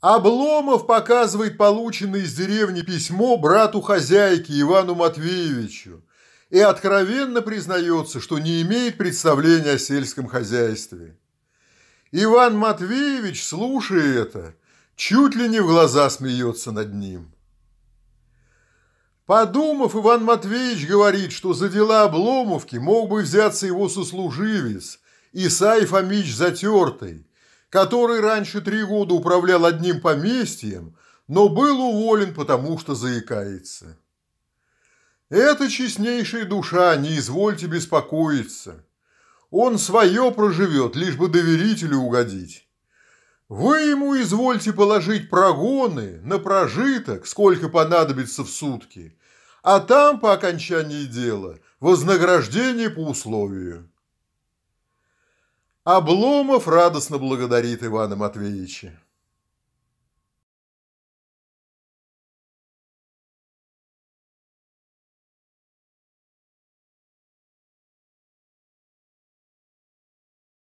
Обломов показывает полученное из деревни письмо брату хозяйки Ивану Матвеевичу и откровенно признается, что не имеет представления о сельском хозяйстве. Иван Матвеевич, слушая это, чуть ли не в глаза смеется над ним. Подумав, Иван Матвеевич говорит, что за дела Обломовки мог бы взяться его сослуживец Исаий Фомич Затертый – который раньше три года управлял одним поместьем, но был уволен, потому что заикается. Эта честнейшая душа, не извольте беспокоиться. Он свое проживет, лишь бы доверителю угодить. Вы ему извольте положить прогоны на прожиток, сколько понадобится в сутки, а там по окончании дела вознаграждение по условию. Обломов радостно благодарит Ивана Матвеевича.